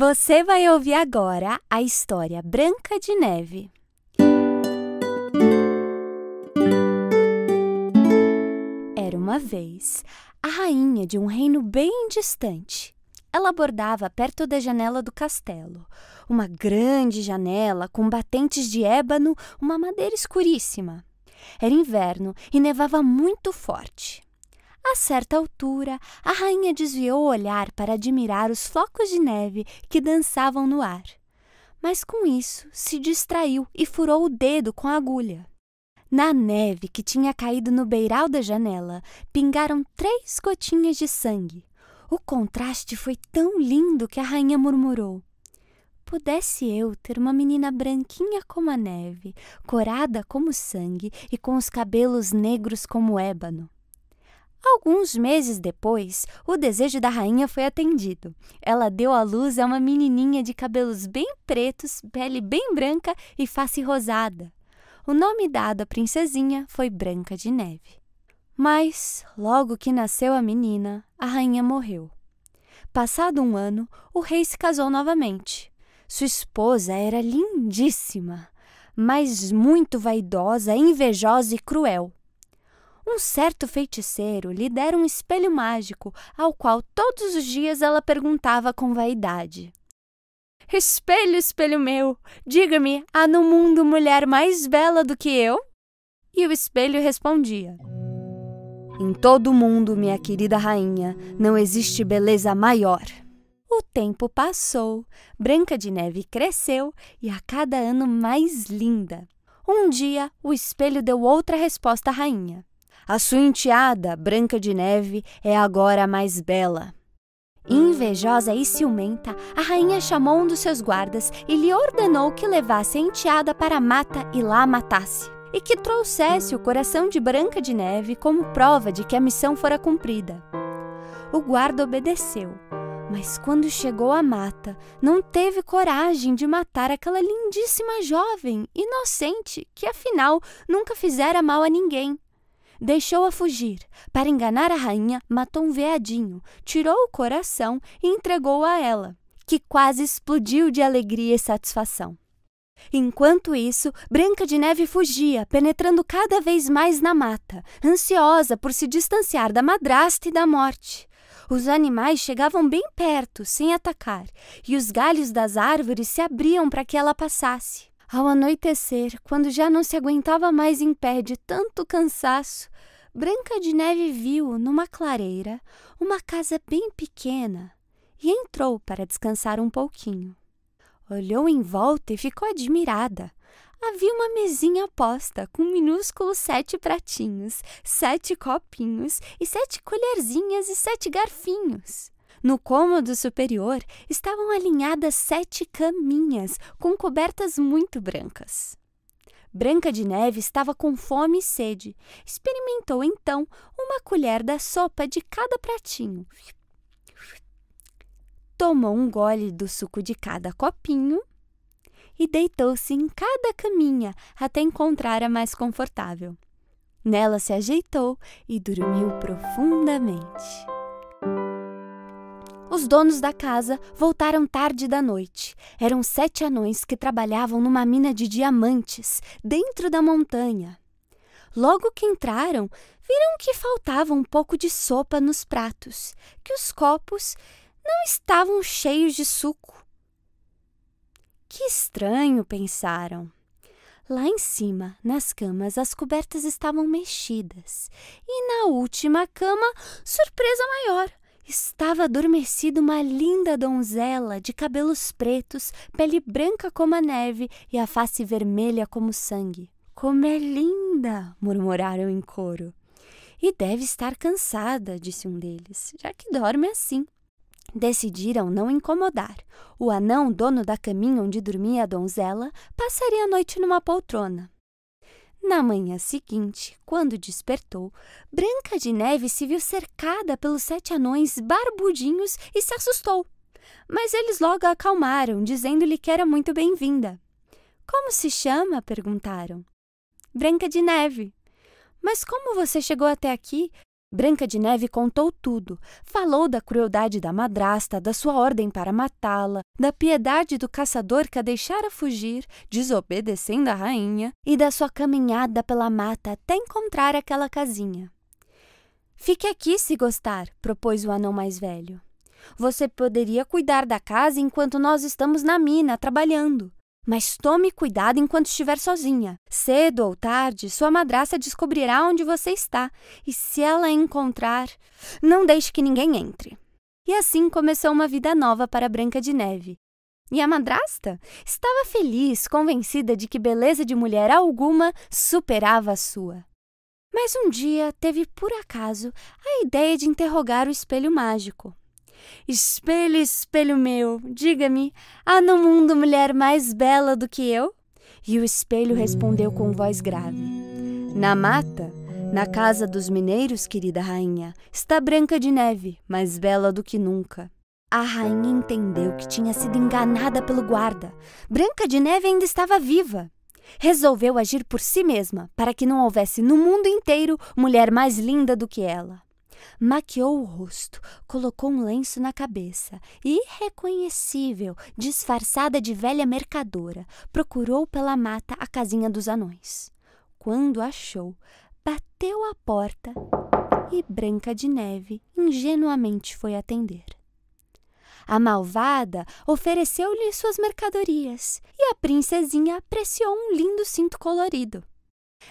Você vai ouvir agora a história Branca de Neve. Era uma vez a rainha de um reino bem distante. Ela bordava perto da janela do castelo, uma grande janela com batentes de ébano, uma madeira escuríssima. Era inverno e nevava muito forte. A certa altura, a rainha desviou o olhar para admirar os flocos de neve que dançavam no ar. Mas com isso, se distraiu e furou o dedo com a agulha. Na neve que tinha caído no beiral da janela, pingaram três gotinhas de sangue. O contraste foi tão lindo que a rainha murmurou: Pudesse eu ter uma menina branquinha como a neve, corada como sangue e com os cabelos negros como ébano. Alguns meses depois, o desejo da rainha foi atendido. Ela deu à luz a uma menininha de cabelos bem pretos, pele bem branca e face rosada. O nome dado à princesinha foi Branca de Neve. Mas, logo que nasceu a menina, a rainha morreu. Passado um ano, o rei se casou novamente. Sua esposa era lindíssima, mas muito vaidosa, invejosa e cruel. Um certo feiticeiro lhe dera um espelho mágico, ao qual todos os dias ela perguntava com vaidade: Espelho, espelho meu, diga-me, há no mundo mulher mais bela do que eu? E o espelho respondia: Em todo o mundo, minha querida rainha, não existe beleza maior. O tempo passou, Branca de Neve cresceu e a cada ano mais linda. Um dia, o espelho deu outra resposta à rainha. A sua enteada, Branca de Neve, é agora a mais bela. Invejosa e ciumenta, a rainha chamou um dos seus guardas e lhe ordenou que levasse a enteada para a mata e lá a matasse, e que trouxesse o coração de Branca de Neve como prova de que a missão fora cumprida. O guarda obedeceu, mas quando chegou à mata, não teve coragem de matar aquela lindíssima jovem, inocente, que afinal nunca fizera mal a ninguém. Deixou-a fugir. Para enganar a rainha, matou um veadinho, tirou o coração e entregou-o a ela, que quase explodiu de alegria e satisfação. Enquanto isso, Branca de Neve fugia, penetrando cada vez mais na mata, ansiosa por se distanciar da madrasta e da morte. Os animais chegavam bem perto, sem atacar, e os galhos das árvores se abriam para que ela passasse. Ao anoitecer, quando já não se aguentava mais em pé de tanto cansaço, Branca de Neve viu, numa clareira, uma casa bem pequena e entrou para descansar um pouquinho. Olhou em volta e ficou admirada. Havia uma mesinha posta com minúsculos sete pratinhos, sete copinhos e sete colherzinhas e sete garfinhos. No cômodo superior estavam alinhadas sete caminhas com cobertas muito brancas. Branca de Neve estava com fome e sede. Experimentou então uma colher da sopa de cada pratinho. Tomou um gole do suco de cada copinho e deitou-se em cada caminha até encontrar a mais confortável. Nela se ajeitou e dormiu profundamente. Os donos da casa voltaram tarde da noite. Eram sete anões que trabalhavam numa mina de diamantes, dentro da montanha. Logo que entraram, viram que faltava um pouco de sopa nos pratos, que os copos não estavam cheios de suco. Que estranho, pensaram. Lá em cima, nas camas, as cobertas estavam mexidas. E na última cama, surpresa maior, Estava adormecida uma linda donzela de cabelos pretos, pele branca como a neve e a face vermelha como sangue. Como é linda! murmuraram em coro. E deve estar cansada, disse um deles, já que dorme assim. Decidiram não incomodar. O anão, dono da caminha onde dormia a donzela, passaria a noite numa poltrona. Na manhã seguinte, quando despertou, Branca de Neve se viu cercada pelos sete anões barbudinhos e se assustou. Mas eles logo a acalmaram, dizendo-lhe que era muito bem-vinda. Como se chama? perguntaram. Branca de Neve. Mas como você chegou até aqui Branca de Neve contou tudo. Falou da crueldade da madrasta, da sua ordem para matá-la, da piedade do caçador que a deixara fugir, desobedecendo a rainha, e da sua caminhada pela mata até encontrar aquela casinha. Fique aqui se gostar, propôs o anão mais velho. Você poderia cuidar da casa enquanto nós estamos na mina trabalhando. Mas tome cuidado enquanto estiver sozinha. Cedo ou tarde, sua madraça descobrirá onde você está, e se ela encontrar, não deixe que ninguém entre. E assim começou uma vida nova para Branca de Neve. E a madrasta estava feliz, convencida de que beleza de mulher alguma superava a sua. Mas um dia teve por acaso a ideia de interrogar o espelho mágico. Espelho, espelho meu, diga-me, há no mundo mulher mais bela do que eu? E o espelho respondeu com voz grave: Na mata, na casa dos mineiros, querida rainha, está branca de neve, mais bela do que nunca. A rainha entendeu que tinha sido enganada pelo guarda. Branca de Neve ainda estava viva. Resolveu agir por si mesma, para que não houvesse no mundo inteiro mulher mais linda do que ela. Maquiou o rosto, colocou um lenço na cabeça e, irreconhecível, disfarçada de velha mercadora, procurou pela mata a casinha dos anões. Quando achou, bateu à porta e Branca de Neve ingenuamente foi atender. A malvada ofereceu-lhe suas mercadorias e a princesinha apreciou um lindo cinto colorido.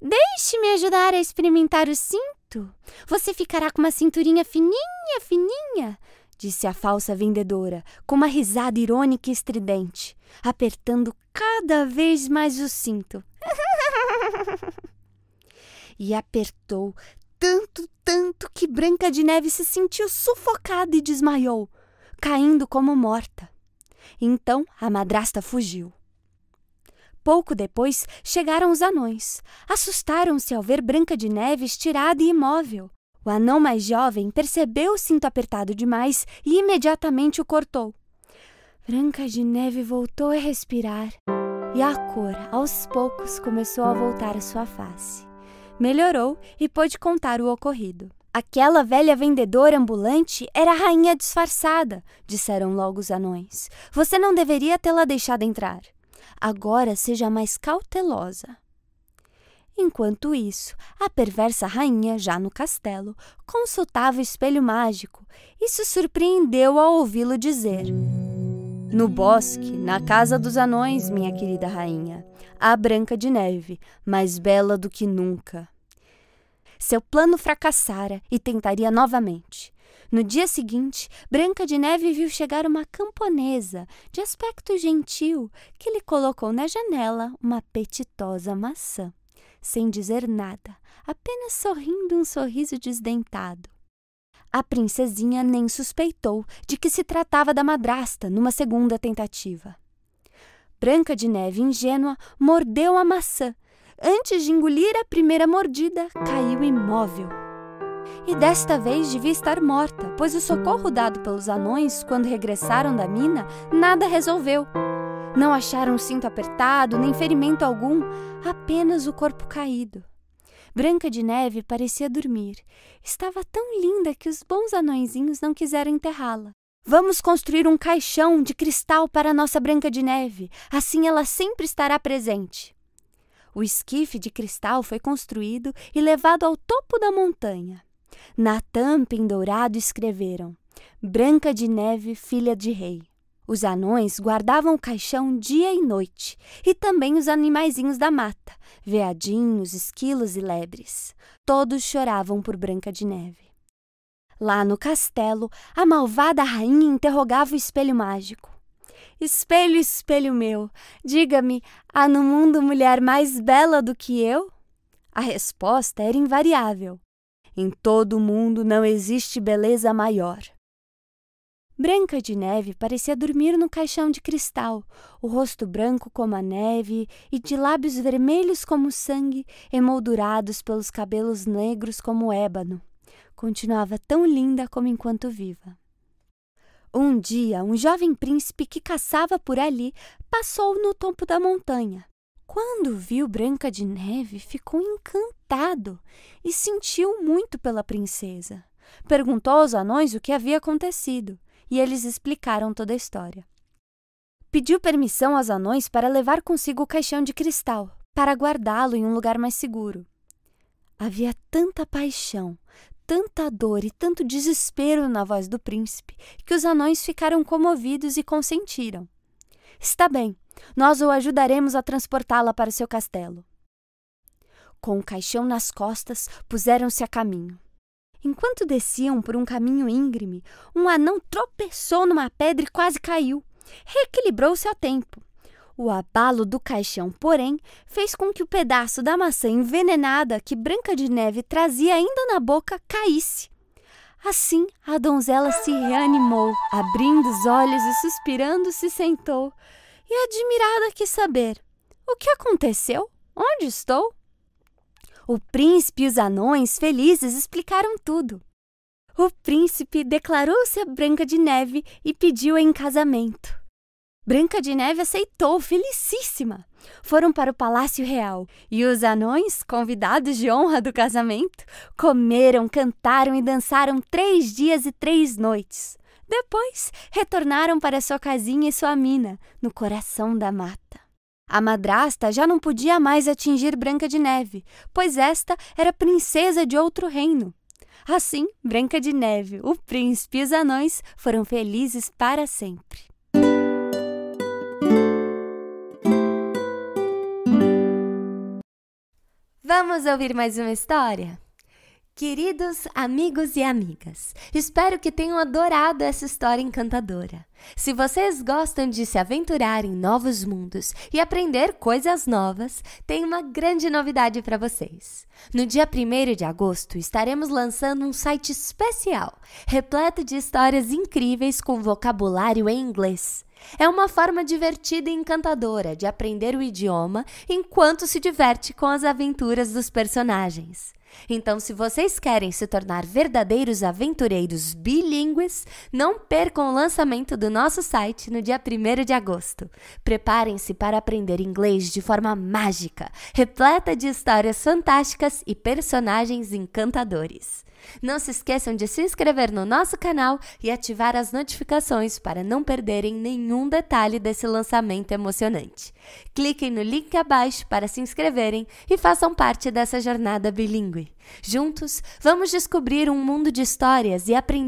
Deixe-me ajudar a experimentar o cinto. Você ficará com uma cinturinha fininha, fininha, disse a falsa vendedora, com uma risada irônica e estridente, apertando cada vez mais o cinto. e apertou tanto, tanto que Branca de Neve se sentiu sufocada e desmaiou, caindo como morta. Então a madrasta fugiu. Pouco depois chegaram os anões. Assustaram-se ao ver Branca de Neve estirada e imóvel. O anão mais jovem percebeu o cinto apertado demais e imediatamente o cortou. Branca de Neve voltou a respirar e a cor, aos poucos, começou a voltar à sua face. Melhorou e pôde contar o ocorrido. Aquela velha vendedora ambulante era a rainha disfarçada, disseram logo os anões. Você não deveria tê-la deixado entrar. Agora seja mais cautelosa. Enquanto isso, a perversa rainha, já no castelo, consultava o espelho mágico e se surpreendeu ao ouvi-lo dizer: No bosque, na casa dos anões, minha querida rainha, há Branca de Neve, mais bela do que nunca. Seu plano fracassara e tentaria novamente. No dia seguinte, Branca de Neve viu chegar uma camponesa de aspecto gentil que lhe colocou na janela uma apetitosa maçã, sem dizer nada, apenas sorrindo um sorriso desdentado. A princesinha nem suspeitou de que se tratava da madrasta numa segunda tentativa. Branca de Neve, ingênua, mordeu a maçã. Antes de engolir a primeira mordida, caiu imóvel e desta vez devia estar morta, pois o socorro dado pelos anões quando regressaram da mina nada resolveu. Não acharam o cinto apertado, nem ferimento algum, apenas o corpo caído. Branca de Neve parecia dormir. Estava tão linda que os bons anõezinhos não quiseram enterrá-la. Vamos construir um caixão de cristal para a nossa Branca de Neve, assim ela sempre estará presente. O esquife de cristal foi construído e levado ao topo da montanha. Na tampa em dourado escreveram: Branca de Neve, filha de rei. Os anões guardavam o caixão dia e noite, e também os animaizinhos da mata, veadinhos, esquilos e lebres. Todos choravam por Branca de Neve. Lá no castelo, a malvada rainha interrogava o espelho mágico. Espelho, espelho meu, diga-me, há no mundo mulher mais bela do que eu? A resposta era invariável. Em todo o mundo não existe beleza maior. Branca de Neve parecia dormir no caixão de cristal, o rosto branco como a neve e de lábios vermelhos como sangue, emoldurados pelos cabelos negros como ébano. Continuava tão linda como enquanto viva. Um dia, um jovem príncipe que caçava por ali passou no topo da montanha. Quando viu Branca de Neve, ficou encantado e sentiu muito pela princesa. Perguntou aos anões o que havia acontecido e eles explicaram toda a história. Pediu permissão aos anões para levar consigo o caixão de cristal, para guardá-lo em um lugar mais seguro. Havia tanta paixão, tanta dor e tanto desespero na voz do príncipe que os anões ficaram comovidos e consentiram. Está bem, nós o ajudaremos a transportá-la para seu castelo. Com o caixão nas costas, puseram-se a caminho. Enquanto desciam por um caminho íngreme, um anão tropeçou numa pedra e quase caiu. Reequilibrou-se a tempo. O abalo do caixão, porém, fez com que o pedaço da maçã envenenada que Branca de Neve trazia ainda na boca caísse. Assim, a donzela se reanimou, abrindo os olhos e suspirando, se sentou e admirada quis saber: O que aconteceu? Onde estou? O príncipe e os anões felizes explicaram tudo. O príncipe declarou-se a Branca de Neve e pediu-a em casamento. Branca de Neve aceitou, felicíssima. Foram para o Palácio Real e os anões, convidados de honra do casamento, comeram, cantaram e dançaram três dias e três noites. Depois, retornaram para sua casinha e sua mina, no coração da mata. A madrasta já não podia mais atingir Branca de Neve, pois esta era princesa de outro reino. Assim, Branca de Neve, o príncipe e os anões foram felizes para sempre. Vamos ouvir mais uma história? Queridos amigos e amigas, espero que tenham adorado essa história encantadora. Se vocês gostam de se aventurar em novos mundos e aprender coisas novas, tem uma grande novidade para vocês. No dia 1 de agosto, estaremos lançando um site especial, repleto de histórias incríveis com vocabulário em inglês. É uma forma divertida e encantadora de aprender o idioma enquanto se diverte com as aventuras dos personagens. Então, se vocês querem se tornar verdadeiros aventureiros bilíngues, não percam o lançamento do nosso site no dia 1 de agosto. Preparem-se para aprender inglês de forma mágica, repleta de histórias fantásticas e personagens encantadores. Não se esqueçam de se inscrever no nosso canal e ativar as notificações para não perderem nenhum detalhe desse lançamento emocionante. Cliquem no link abaixo para se inscreverem e façam parte dessa jornada bilíngue. Juntos, vamos descobrir um mundo de histórias e aprender